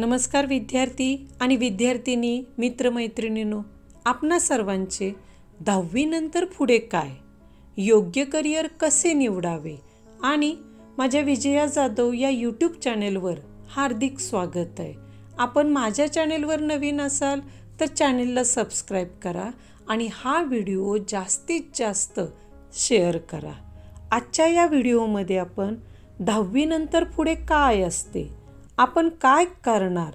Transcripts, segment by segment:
नमस्कार विद्यार्थी आणि विद्यार्थिनी मित्रमैत्रिणीनो आपणा सर्वांचे दहावीनंतर पुढे काय योग्य करिअर कसे निवडावे आणि माझ्या विजया जाधव या यूट्यूब चॅनेलवर हार्दिक स्वागत आहे आपण माझ्या चॅनेलवर नवीन असाल तर चॅनेलला सबस्क्राईब करा आणि हा व्हिडिओ जास्तीत जास्त शेअर करा आजच्या या व्हिडिओमध्ये आपण दहावीनंतर पुढे काय असते आपण काय करणार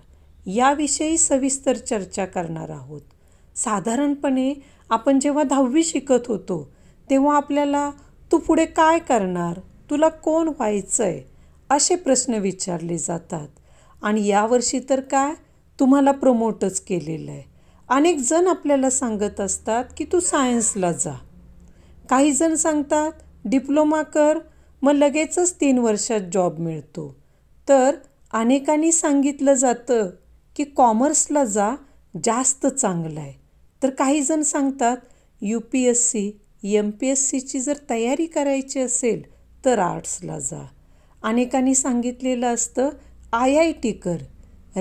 याविषयी सविस्तर चर्चा करणार आहोत साधारणपणे आपण जेव्हा दहावी शिकत होतो तेव्हा आपल्याला तू पुढे काय करणार तुला कोण व्हायचं आहे असे प्रश्न विचारले जातात आणि यावर्षी तर काय तुम्हाला प्रमोटच केलेलं आहे अनेक जण आपल्याला सांगत असतात की तू सायन्सला जा काही जण सांगतात डिप्लोमा कर मग लगेचच तीन वर्षात जॉब मिळतो तर अनेकांनी सांगितलं जातं की कॉमर्सला जा जास्त चांगलं आहे तर काहीजण सांगतात U P S C M P S सीची जर तयारी करायची असेल तर आर्ट्सला जा अनेकांनी सांगितलेलं असतं आय आय टी कर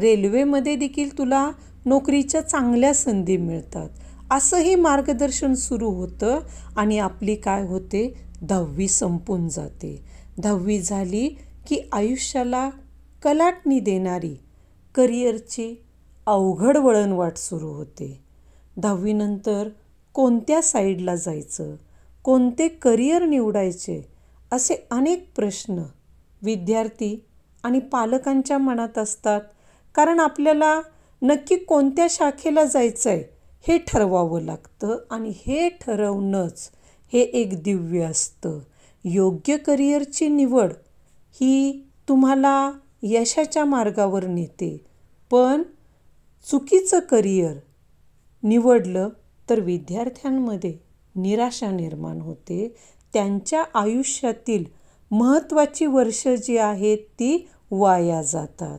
रेल्वेमध्ये देखील तुला नोकरीच्या चांगल्या संधी मिळतात असंही मार्गदर्शन सुरू होतं आणि आपली काय होते दहावी संपून जाते दहावी झाली की आयुष्याला कलाटणी देणारी करिअरची अवघड वळणवाट सुरू होते दहावीनंतर कोणत्या साईडला जायचं कोणते करिअर निवडायचे असे अनेक प्रश्न विद्यार्थी आणि पालकांच्या मनात असतात कारण आपल्याला नक्की कोणत्या शाखेला जायचं आहे हे ठरवावं लागतं आणि हे ठरवणंच हे एक दिव्य असतं योग्य करिअरची निवड ही तुम्हाला यशाच्या मार्गावर नेते पण चुकीचं करिअर निवडलं तर विद्यार्थ्यांमध्ये निराशा निर्माण होते त्यांच्या आयुष्यातील महत्त्वाची वर्षं जी आहेत ती वाया जातात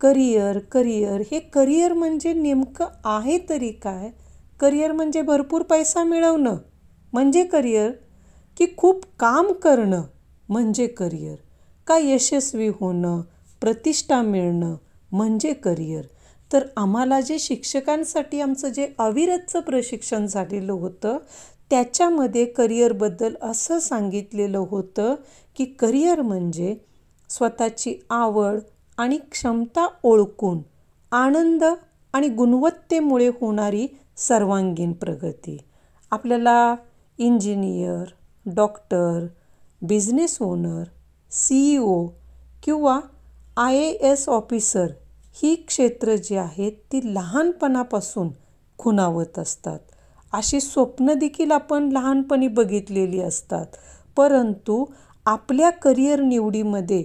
करिअर करिअर हे करिअर म्हणजे नेमकं आहे तरी काय करिअर म्हणजे भरपूर पैसा मिळवणं म्हणजे करिअर की खूप काम करणं म्हणजे करिअर का यशस्वी होणं प्रतिष्ठा मिळणं म्हणजे करिअर तर आम्हाला जे शिक्षकांसाठी आमचं जे अविरतचं प्रशिक्षण झालेलं होतं त्याच्यामध्ये करिअरबद्दल असं सांगितलेलं होतं की करिअर म्हणजे स्वतःची आवड आणि क्षमता ओळखून आनंद आणि गुणवत्तेमुळे होणारी सर्वांगीण प्रगती आपल्याला engineer doctor business owner C O किंवा आय ए एस ऑफिसर ही क्षेत्र जी आहेत ती लहानपणापासून खुणावत असतात अशी स्वप्न देखील आपण लहानपणी बघितलेली असतात परंतु आपल्या करिअर निवडीमध्ये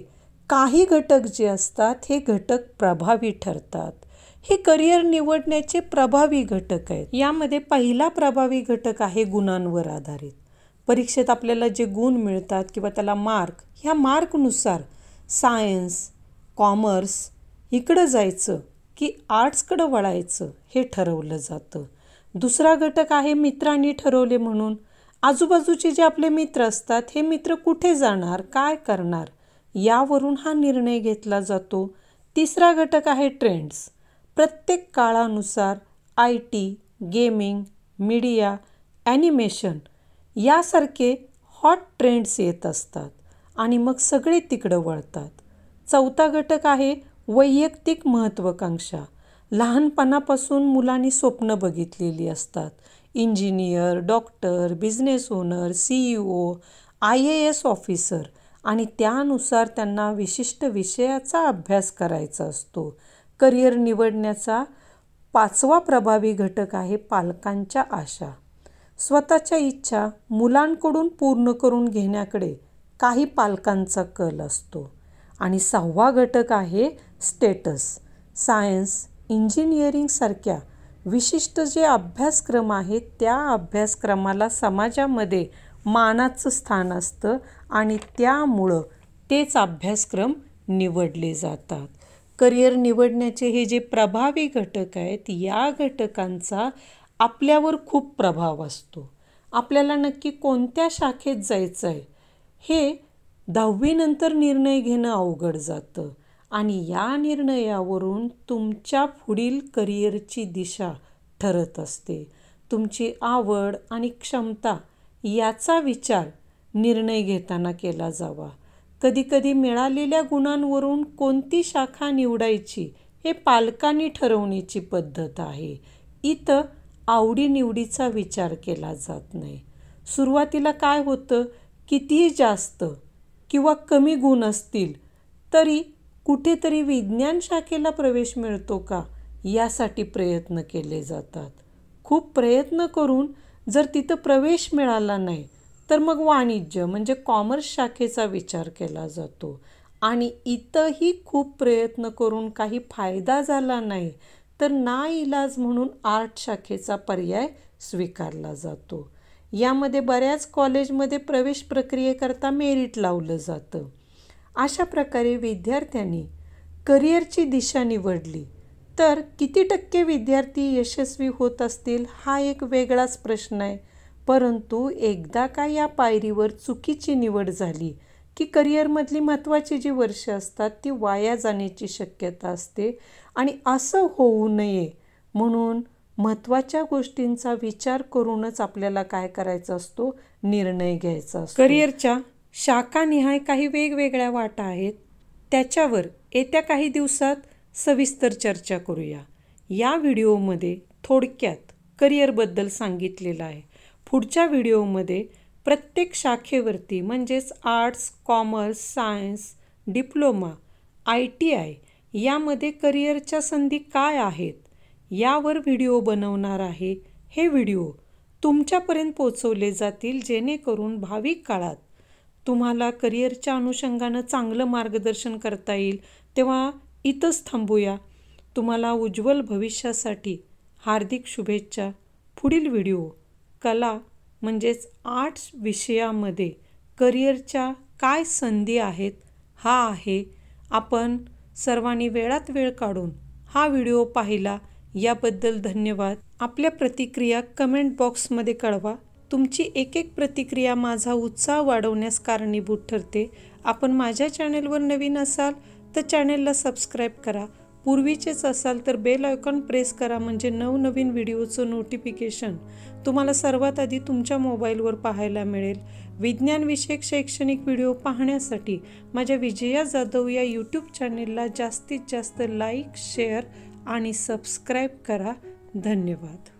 काही घटक जे असतात हे घटक प्रभावी ठरतात हे करिअर निवडण्याचे प्रभावी घटक आहेत यामध्ये पहिला प्रभावी घटक आहे गुणांवर आधारित परीक्षेत आपल्याला जे गुण मिळतात किंवा त्याला मार्क ह्या मार्कनुसार सायन्स कॉमर्स इकडं जायचं की आर्ट्सकडं वळायचं हे ठरवलं जातं दुसरा घटक आहे मित्रांनी ठरवले म्हणून आजूबाजूचे जे आपले मित्र असतात हे मित्र कुठे जाणार काय करणार यावरून हा निर्णय घेतला जातो तिसरा घटक आहे ट्रेंड्स प्रत्येक काळानुसार I T gaming media animation यासारखे हॉट ट्रेंड्स येत असतात आणि मग सगळे तिकडं वळतात चौथा घटक आहे वैयक्तिक महत्त्वाकांक्षा लहानपणापासून मुलांनी स्वप्न बघितलेली असतात engineer doctor business owner CEO e I A S officer आणि त्यानुसार त्यांना विशिष्ट विषयाचा अभ्यास करायचा असतो करिअर निवडण्याचा पाचवा प्रभावी घटक आहे पालकांच्या आशा स्वतःच्या इच्छा मुलांकडून पूर्ण करून घेण्याकडे काही पालकांचा कल असतो आणि सहावा घटक आहे स्टेटस सायन्स इंजिनिअरिंगसारख्या विशिष्ट जे अभ्यासक्रम आहेत त्या अभ्यासक्रमाला समाजामध्ये मानाचं स्थान असतं आणि त्यामुळं तेच अभ्यासक्रम निवडले जातात करिअर निवडण्याचे हे जे प्रभावी घटक आहेत या घटकांचा आपल्यावर खूप प्रभाव असतो आपल्याला नक्की कोणत्या शाखेत जायचं आहे हे दहावीनंतर निर्णय घेणं अवघड जातं आणि या निर्णयावरून तुमच्या पुढील करिअरची दिशा ठरत असते तुमची आवड आणि क्षमता याचा विचार निर्णय घेताना केला जावा कधीकधी मिळालेल्या गुणांवरून कोणती शाखा निवडायची हे पालकांनी ठरवण्याची पद्धत आहे इथं आवडीनिवडीचा विचार केला जात नाही सुरुवातीला काय होतं कितीही जास्त किंवा कमी गुण असतील तरी कुठेतरी विज्ञान शाखेला प्रवेश मिळतो का यासाठी प्रयत्न केले जातात खूप प्रयत्न करून जर तिथं प्रवेश मिळाला नाही तर मग वाणिज्य म्हणजे कॉमर्स शाखेचा विचार केला जातो आणि इथंही खूप प्रयत्न करून काही फायदा झाला नाही तर इलाज म्हणून आर्ट शाखेचा पर्याय स्वीकारला जातो यामध्ये बऱ्याच कॉलेजमध्ये प्रवेश प्रक्रियेकरता मेरिट लावलं जातं अशा प्रकारे विद्यार्थ्यांनी करिअरची दिशा निवडली तर किती टक्के विद्यार्थी यशस्वी होत असतील हा एक वेगळाच प्रश्न आहे परंतु एकदा का या पायरीवर चुकीची निवड झाली की करिअरमधली महत्त्वाची जी वर्ष असतात ती वाया जाण्याची शक्यता असते आणि असं होऊ नये म्हणून महत्त्वाच्या गोष्टींचा विचार करूनच आपल्याला काय करायचा असतो निर्णय घ्यायचा असतो करिअरच्या शाखानिहाय काही वेगवेगळ्या वाटा आहेत त्याच्यावर येत्या काही दिवसात सविस्तर चर्चा करूया या व्हिडिओमध्ये थोडक्यात करिअरबद्दल सांगितलेलं आहे पुढच्या व्हिडिओमध्ये प्रत्येक शाखेवरती म्हणजेच arts commerce science diploma I T I यामध्ये करिअरच्या संधी काय आहेत यावर व्हिडिओ बनवणार आहे हे व्हिडिओ तुमच्यापर्यंत पोचवले जातील जेणेकरून भाविक काळात तुम्हाला करिअरच्या अनुषंगानं चांगलं मार्गदर्शन करता येईल तेव्हा इथंच थांबूया तुम्हाला उज्ज्वल भविष्यासाठी हार्दिक शुभेच्छा पुढील व्हिडिओ कला म्हणजेच आर्ट्स विषयामध्ये करिअरच्या काय संधी आहेत हा आहे आपण सर्वांनी वेळात वेळ काढून हा व्हिडिओ पाहिला याबद्दल धन्यवाद आपल्या प्रतिक्रिया कमेंट बॉक्समध्ये कळवा तुमची एक एक प्रतिक्रिया माझा उत्साह वाढवण्यास कारणीभूत ठरते आपण माझ्या चॅनेलवर नवीन असाल तर चॅनेलला सबस्क्राईब करा पूर्वीचेच असाल तर बेल आयकॉन प्रेस करा म्हणजे नवनवीन व्हिडिओचं नोटिफिकेशन तुम्हाला सर्वात आधी तुमच्या मोबाईलवर पाहायला मिळेल विज्ञानविषयक शैक्षणिक व्हिडिओ पाहण्यासाठी माझ्या विजया जाधव या यूट्यूब चॅनेलला जास्तीत जास्त लाईक शेअर आणि सबस्क्राईब करा धन्यवाद